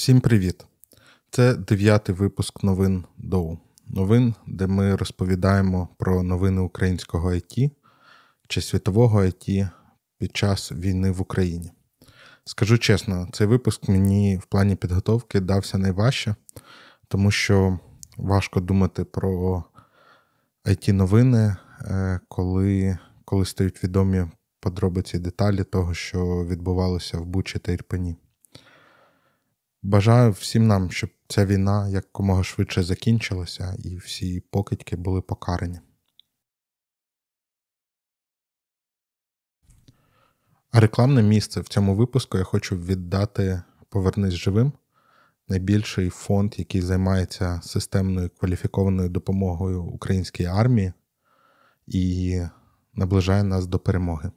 Всім привіт! Це дев'ятий випуск новин ДОУ. Новин, де ми розповідаємо про новини українського ІТ чи світового ІТ під час війни в Україні. Скажу чесно, цей випуск мені в плані підготовки дався найважче, тому що важко думати про it новини, е, коли, коли стають відомі подробиці і деталі того, що відбувалося в Бучі та Ірпені. Бажаю всім нам, щоб ця війна якомога швидше закінчилася, і всі покидьки були покарані. А рекламне місце в цьому випуску я хочу віддати Повернись живим. Найбільший фонд, який займається системною кваліфікованою допомогою українській армії і наближає нас до перемоги.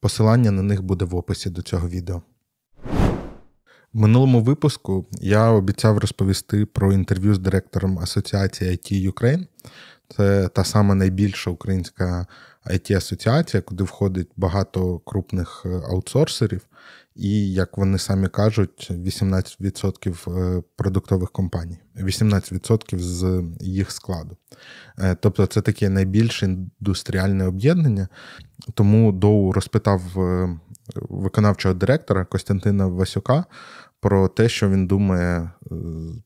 Посилання на них буде в описі до цього відео. В минулому випуску я обіцяв розповісти про інтерв'ю з директором Асоціації IT Ukraine. Це та сама найбільша українська it асоціація куди входить багато крупних е, аутсорсерів, і, як вони самі кажуть, 18% е, продуктових компаній, 18% з їх складу. Е, тобто це таке найбільше індустріальне об'єднання. Тому Доу розпитав виконавчого директора Костянтина Васюка про те, що він думає е,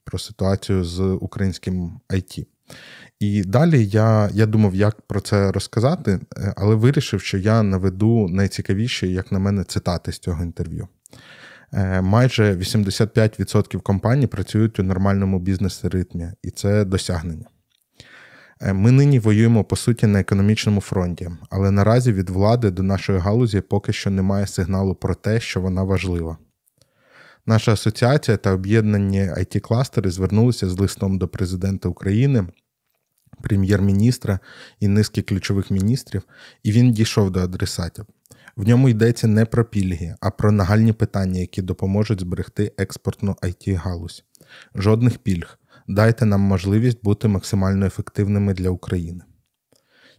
про ситуацію з українським IT. І далі я я думав, як про це розказати, е, але вирішив, що я наведу найцікавіші, як на мене, цитати з цього інтерв'ю. Е, майже 85% компаній працюють у нормальному бізнес-ритмі, і це досягнення. Е, ми нині воюємо по суті на економічному фронті, але наразі від влади до нашої галузі поки що немає сигналу про те, що вона важлива. Наша асоціація та об'єднані it кластери звернулися з листом до президента України, прем'єр-міністра і низки ключових міністрів, і він дійшов до адресатів. В ньому йдеться не про пільги, а про нагальні питання, які допоможуть зберегти експортну it галузь Жодних пільг, дайте нам можливість бути максимально ефективними для України.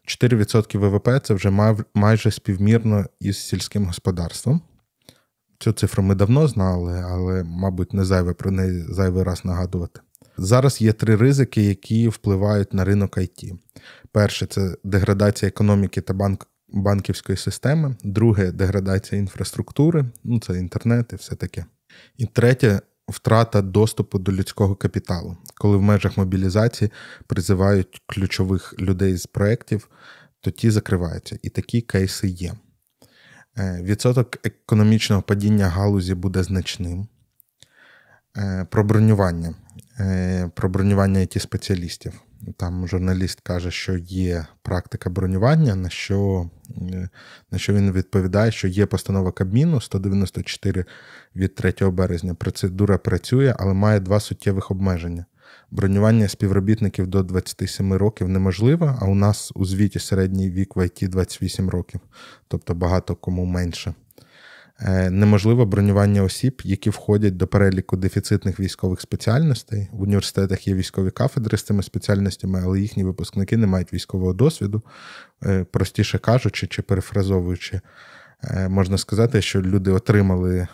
4% ВВП це вже майже співмірно із сільським господарством. Цю цифру ми давно знали, але, мабуть, не зайве про неї зайвий раз нагадувати. Зараз є три ризики, які впливають на ринок IT. Перше це деградація економіки та банк, банківської системи, друге деградація інфраструктури, ну це інтернет і все таке. І третє втрата доступу до людського капіталу, коли в межах мобілізації призивають ключових людей з проєктів, то ті закриваються. І такі кейси є. Е, відсоток економічного падіння галузі буде значним. Е, про бронювання. Е, про бронювання it спеціалістів. Там журналіст каже, що є практика бронювання, на що е, на що він відповідає, що є постанова Кабміну 194 від 3 березня. Процедура працює, але має два суттєвих обмеження. Бронювання співробітників до 27 років неможливе, а у нас у звіті середній вік в ІТ 28 років, тобто багато кому менше. Е, неможливе бронювання осіб, які входять до переліку дефіцитних військових спеціальностей. В університетах є військові кафедри з цими спеціальностями, але їхні випускники не мають військового досвіду, е, простіше кажучи чи перефразовуючи. Е, можна сказати, що люди отримали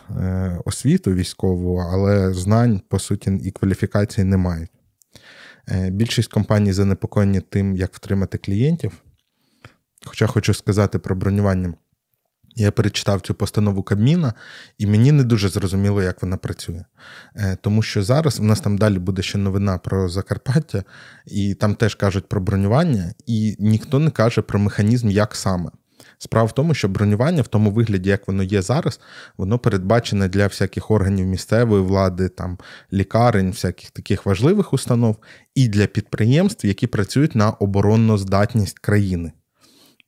освіту військову, але знань, по суті, і кваліфікації не мають. Більшість компаній занепокоєні тим, як втримати клієнтів. Хоча хочу сказати про бронювання я перечитав цю постанову Кабміна, і мені не дуже зрозуміло, як вона працює. Е, тому що зараз у нас там далі буде ще новина про Закарпаття, і там теж кажуть про бронювання, і ніхто не каже про механізм, як саме. Справа в тому, що бронювання в тому вигляді, як воно є зараз, воно передбачене для всяких органів місцевої влади, там лікарень, всяких таких важливих установ, і для підприємств, які працюють на оборонну здатність країни.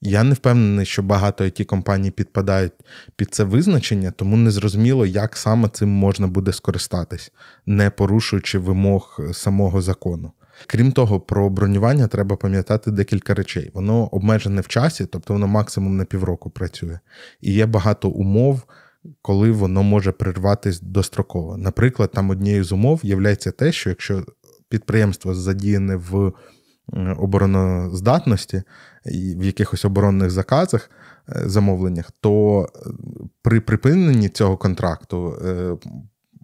Я не впевнений, що багато it компаній підпадають під це визначення, тому не зрозуміло, як саме цим можна буде скористатись, не порушуючи вимог е, самого закону. Крім того, про бронювання треба пам'ятати декілька речей. Воно обмежене в часі, тобто воно максимум на півроку працює, і є багато умов. Коли воно може прерватися достроково. Наприклад, там однією з умов є те, що якщо підприємство задіяне в обороноздатності, в якихось оборонних заказах, е, замовленнях, то е, при припиненні цього контракту е,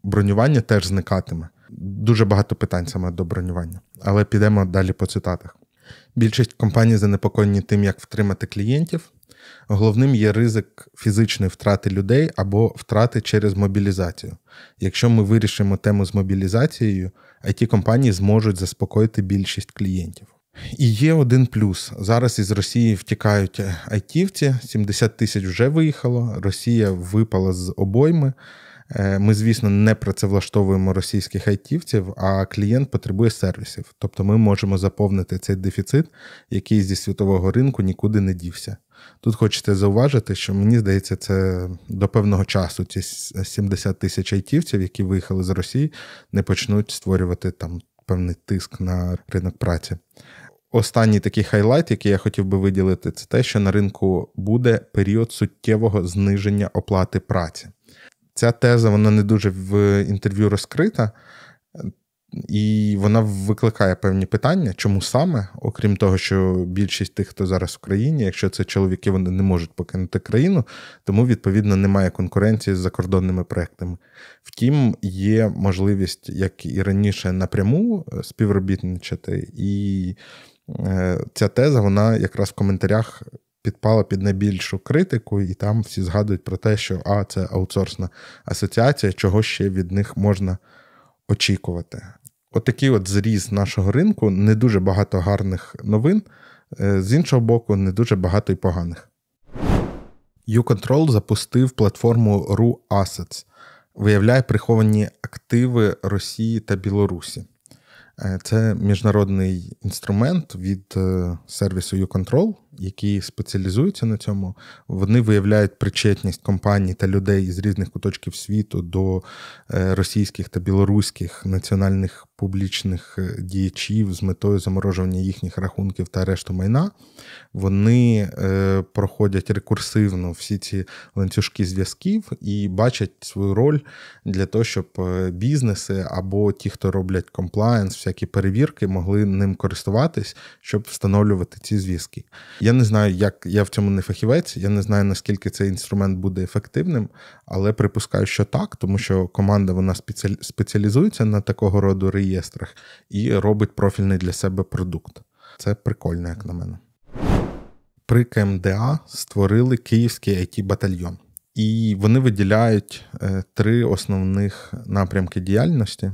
бронювання теж зникатиме. Дуже багато питань саме до бронювання, але підемо далі по цитатах. Більшість компаній занепокоєні тим, як втримати клієнтів. Головним є ризик фізичної втрати людей або втрати через мобілізацію. Якщо ми вирішимо тему з мобілізацією, it компанії зможуть заспокоїти більшість клієнтів. І є один плюс. Зараз із Росії втікають айтівці, 70 тисяч вже виїхало. Росія випала з обойми. Е, ми, звісно, не працевлаштовуємо російських айтівців, а клієнт потребує сервісів. Тобто ми можемо заповнити цей дефіцит, який зі світового ринку нікуди не дівся. Тут хочете зауважити, що мені здається, це до певного часу ці 70 тисяч айтівців, які виїхали з Росії, не почнуть створювати там певний тиск на ринок праці. Останній такий хайлайт, який я хотів би виділити, це те, що на ринку буде період суттєвого зниження оплати праці. Ця теза вона не дуже в інтерв'ю розкрита. І вона викликає певні питання, чому саме, окрім того, що більшість тих, хто зараз в країні, якщо це чоловіки, вони не можуть покинути країну, тому відповідно немає конкуренції з закордонними проектами. Втім, є можливість, як і раніше, напряму е, співробітничати, і е, ця теза вона якраз в коментарях. Підпала під найбільшу критику, і там всі згадують про те, що А, це аутсорсна асоціація, чого ще від них можна очікувати отакий от зріз нашого ринку, не дуже багато гарних новин, е, з іншого боку, не дуже багато й поганих. UControl запустив платформу RU виявляє приховані активи Росії та Білорусі. Е, це міжнародний інструмент від е, сервісу UControl, які спеціалізуються на цьому, вони виявляють причетність компаній та людей із різних куточків світу до е, російських та білоруських національних публічних е, діячів з метою заморожування їхніх рахунків та решту майна. Вони е, проходять рекурсивно всі ці ланцюжки зв'язків і бачать свою роль для того, щоб бізнеси або ті, хто роблять комплаєнс, всякі перевірки, могли ним користуватись, щоб встановлювати ці зв'язки. Я я не знаю, як я в цьому не фахівець. Я не знаю, наскільки цей інструмент буде ефективним, але припускаю, що так, тому що команда вона спеціалізується на такого роду реєстрах і робить профільний для себе продукт. Це прикольно, як на мене. При КМДА створили київський it батальйон і вони виділяють е, три основних напрямки діяльності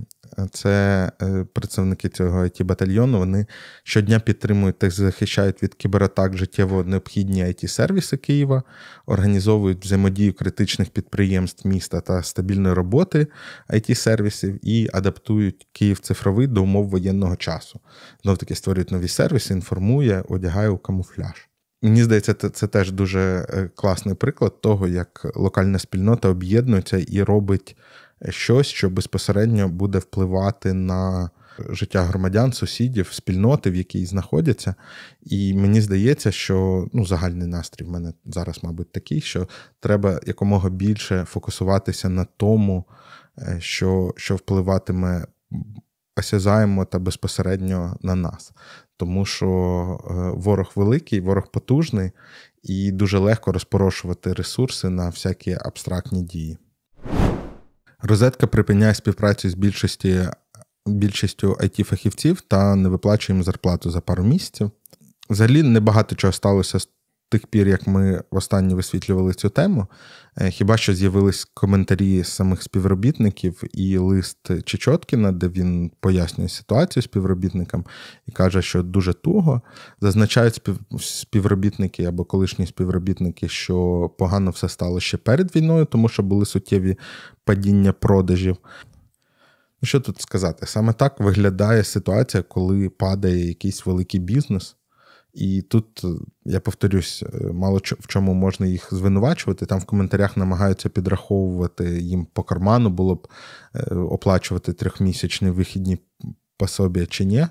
це е, представники цього it батальйону. Вони щодня підтримують та захищають від кібератак життєво необхідні it сервіси Києва, організовують взаємодію критичних підприємств міста та стабільної роботи it сервісів і адаптують Київ цифровий до умов воєнного часу. Знов таки створюють нові сервіси, інформує, одягає у камуфляж. Мені здається, це, це теж дуже е, класний приклад того, як локальна спільнота об'єднується і робить щось, що безпосередньо буде впливати на життя громадян, сусідів, спільноти, в якій знаходяться. І мені здається, що ну, загальний настрій в мене зараз, мабуть, такий, що треба якомога більше фокусуватися на тому, е, що, що впливатиме осязаємо та безпосередньо на нас. Тому що е, ворог великий, ворог потужний, і дуже легко розпорошувати ресурси на всякі абстрактні дії. Розетка припиняє співпрацю з більшості, більшістю it фахівців та не виплачує їм зарплату за пару місяців. Взагалі небагато чого сталося з тих пір, як ми востаннє висвітлювали цю тему, е, хіба що з'явились коментарі самих співробітників і лист Чечоткіна, де він пояснює ситуацію співробітникам і каже, що дуже туго. Зазначають співробітники або колишні співробітники, що погано все стало ще перед війною, тому що були суттєві падіння продажів. Ну, що тут сказати? Саме так виглядає ситуація, коли падає якийсь великий бізнес. І тут е, я повторюсь, е, мало в чому можна їх звинувачувати. Там в коментарях намагаються підраховувати їм по карману, було б е, оплачувати трьохмісячні вихідні пособі чи ні.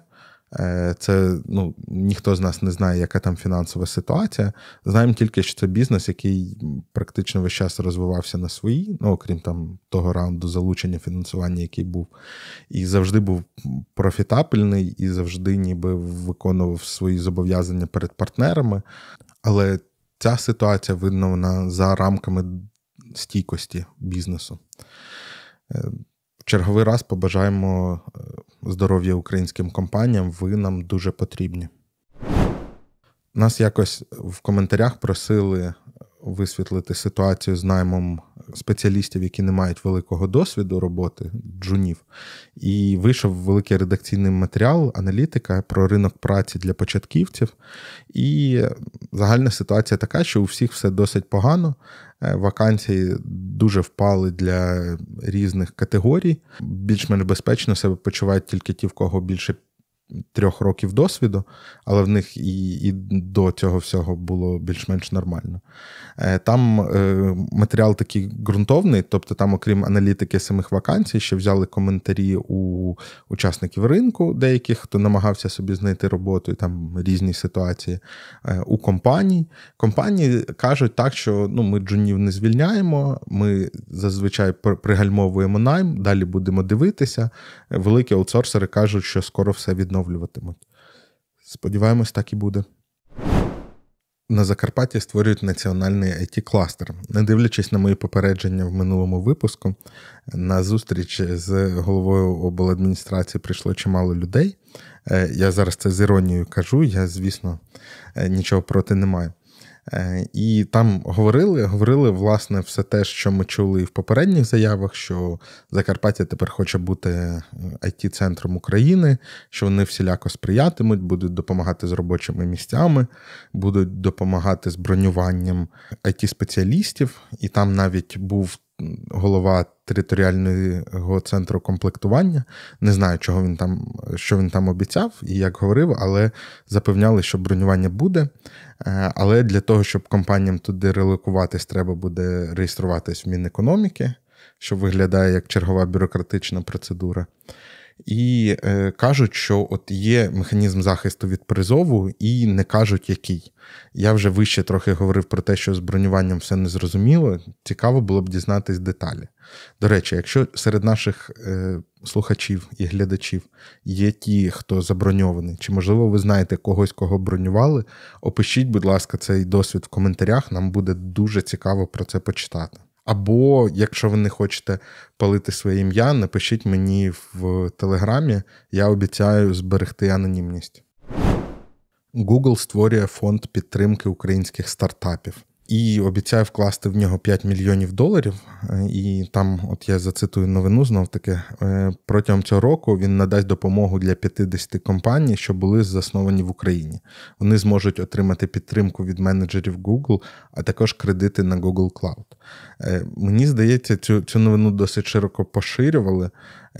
Е, це ну, ніхто з нас не знає, яка там фінансова ситуація. Знаємо тільки, що це бізнес, який практично весь час розвивався на свої, ну окрім там того раунду залучення фінансування, який був, і завжди був профітабельний, і завжди ніби виконував свої зобов'язання перед партнерами. Але ця ситуація видно вона за рамками стійкості бізнесу. Е, черговий раз побажаємо е, здоров'я українським компаніям. Ви нам дуже потрібні. Нас якось в коментарях просили висвітлити ситуацію з наймом спеціалістів, які не мають великого досвіду роботи, джунів. І вийшов великий редакційний матеріал, аналітика про ринок праці для початківців. І е, загальна ситуація така, що у всіх все досить погано. Е, вакансії дуже впали для різних категорій. Більш-менш безпечно себе почувають тільки ті, в кого більше трьох років досвіду, але в них і і до цього всього було більш-менш нормально. Е, там е, матеріал такий ґрунтовний, тобто там, окрім аналітики самих вакансій, ще взяли коментарі у учасників ринку, деяких, хто намагався собі знайти роботу, і там різні ситуації е, у компаній. Компанії кажуть так, що ну, ми джунів не звільняємо, ми зазвичай пригальмовуємо найм, далі будемо дивитися. Великі аутсорсери кажуть, що скоро все відновиться відновлюватимуть. Сподіваємось, так і буде. На Закарпатті створюють національний it кластер. Не дивлячись на мої попередження в минулому випуску, на зустріч з головою обладміністрації прийшло чимало людей. Е, я зараз це з іронією кажу, я, звісно, е, нічого проти не маю. Е, і там говорили, говорили власне все те, що ми чули в попередніх заявах, що Закарпаття тепер хоче бути it е, центром України, що вони всіляко сприятимуть, будуть допомагати з робочими місцями, будуть допомагати з бронюванням it спеціалістів І там навіть був голова територіального центру комплектування. Не знаю, чого він там, що він там обіцяв і як говорив, але запевняли, що бронювання буде. Е, але для того, щоб компаніям туди релокуватись, треба буде реєструватись в Мінекономіки, що виглядає як чергова бюрократична процедура і е, кажуть, що от є механізм захисту від призову, і не кажуть, який. Я вже вище трохи говорив про те, що з бронюванням все зрозуміло. Цікаво було б дізнатись деталі. До речі, якщо серед наших е, слухачів і глядачів є ті, хто заброньований, чи, можливо, ви знаєте когось, кого бронювали, опишіть, будь ласка, цей досвід в коментарях. Нам буде дуже цікаво про це почитати. Або, якщо ви не хочете палити своє ім'я, напишіть мені в Телеграмі, я обіцяю зберегти анонімність. Google створює фонд підтримки українських стартапів і обіцяє вкласти в нього 5 мільйонів доларів. Е, і там, от я зацитую новину, знов таки «Е, протягом цього року він надасть допомогу для 50 компаній, що були засновані в Україні. Вони зможуть отримати підтримку від менеджерів Google, а також кредити на Google Cloud. Е, мені здається, цю, цю новину досить широко поширювали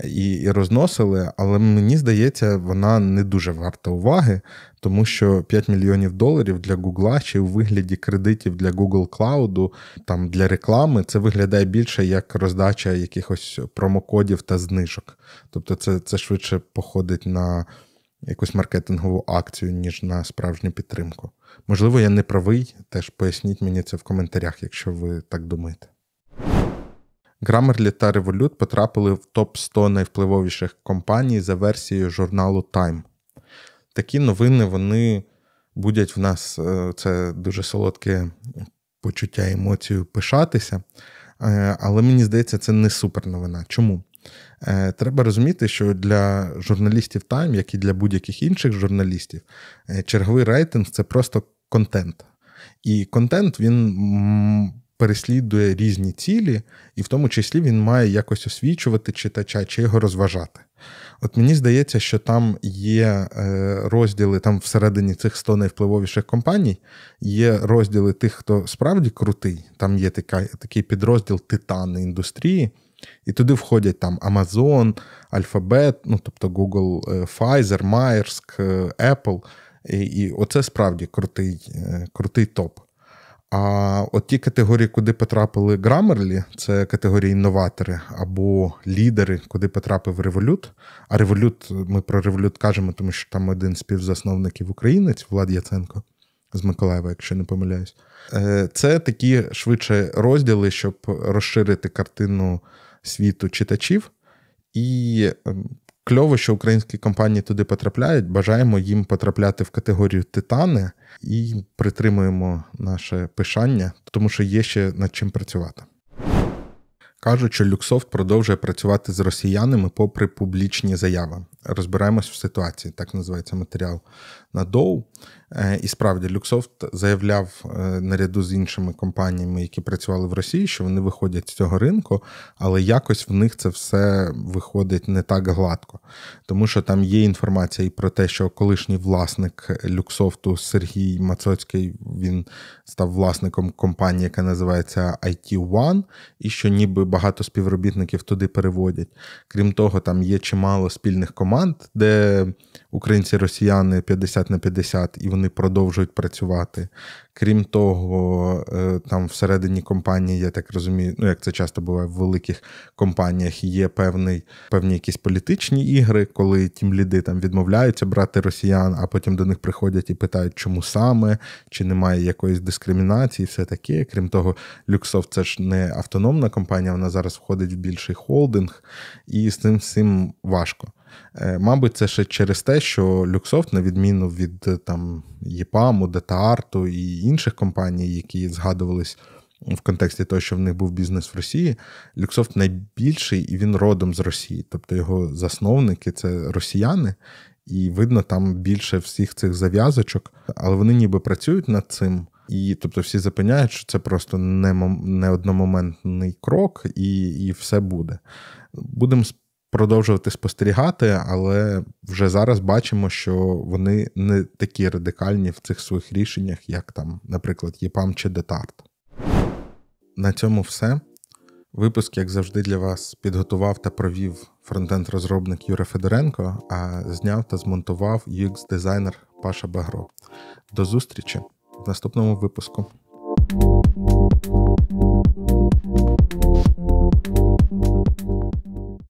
і, і розносили, але мені здається, вона не дуже варта уваги, тому що 5 мільйонів доларів для Гугла чи у вигляді кредитів для Google Cloud, там для реклами, це виглядає більше як роздача якихось промокодів та знижок. Тобто, це, це швидше походить на. Якусь маркетингову акцію, ніж на справжню підтримку. Можливо, я не правий. Теж поясніть мені це в коментарях, якщо ви так думаєте. Grammarly та Revolut потрапили в топ 100 найвпливовіших компаній за версією журналу Time. Такі новини вони будять в нас е, це дуже солодке почуття емоцію пишатися. Е, але мені здається, це не супер новина. Чому? Е, треба розуміти, що для журналістів Time, як і для будь-яких інших журналістів, черговий рейтинг це просто контент. І контент він переслідує різні цілі, і в тому числі він має якось освічувати читача чи його розважати. От мені здається, що там є е, розділи там всередині цих 100 найвпливовіших компаній, є розділи тих, хто справді крутий. Там є така, такий підрозділ титани індустрії, і туди входять там Amazon, Alphabet, ну тобто Google, е, Pfizer, Maersk, е, Apple. І і оце справді крутий, крутий топ. А от ті категорії, куди потрапили Grammarly, це категорії інноватори або лідери, куди потрапив Револют. А Револют, ми про Револют кажемо, тому що там один з співзасновників українець, Влад Яценко з Миколаєва, якщо не помиляюсь, е, це такі швидше розділи, щоб розширити картину світу читачів і ем, Кльово, що українські компанії туди потрапляють. Бажаємо їм потрапляти в категорію титани і притримуємо наше пишання, тому що є ще над чим працювати. Кажуть, що Люксофт продовжує працювати з росіянами попри публічні заяви. Розбираємось в ситуації, так називається матеріал на Доу. Е, і справді Люксофт заявляв е, наряду з іншими компаніями, які працювали в Росії, що вони виходять з цього ринку, але якось в них це все виходить не так гладко. Тому що там є інформація і про те, що колишній власник Люксофту Сергій Мацоцький він став власником компанії, яка називається IT One, і що ніби багато співробітників туди переводять. Крім того, там є чимало спільних команд, де українці-росіяни 50 на 50 і вони продовжують працювати. Крім того, е, там всередині компанії, я так розумію, ну як це часто буває в великих компаніях, є певний, певні якісь політичні ігри, коли тімліди там відмовляються брати росіян, а потім до них приходять і питають, чому саме, чи немає якоїсь дискримінації, все таке. Крім того, Люксофт це ж не автономна компанія, вона зараз входить в більший холдинг, і з цим всім важко. Е, мабуть, це ще через те, що Люксофт, на відміну від е, там ЄПАМу, Датаарту і інших компаній, які згадувались в контексті того, що в них був бізнес в Росії, Люксофт найбільший і він родом з Росії. Тобто його засновники це росіяни. І видно там більше всіх цих зав'язочок, але вони ніби працюють над цим, і тобто всі запиняють, що це просто не, не одномоментний крок, і і все буде. Будемо продовжувати спостерігати, але вже зараз бачимо, що вони не такі радикальні в цих своїх рішеннях, як там, наприклад, ЄПАМ чи Детарт. На цьому все. Випуск, як завжди, для вас підготував та провів фронтенд-розробник Юра Федоренко, а зняв та змонтував UX-дизайнер Паша Багро. До зустрічі в наступному випуску.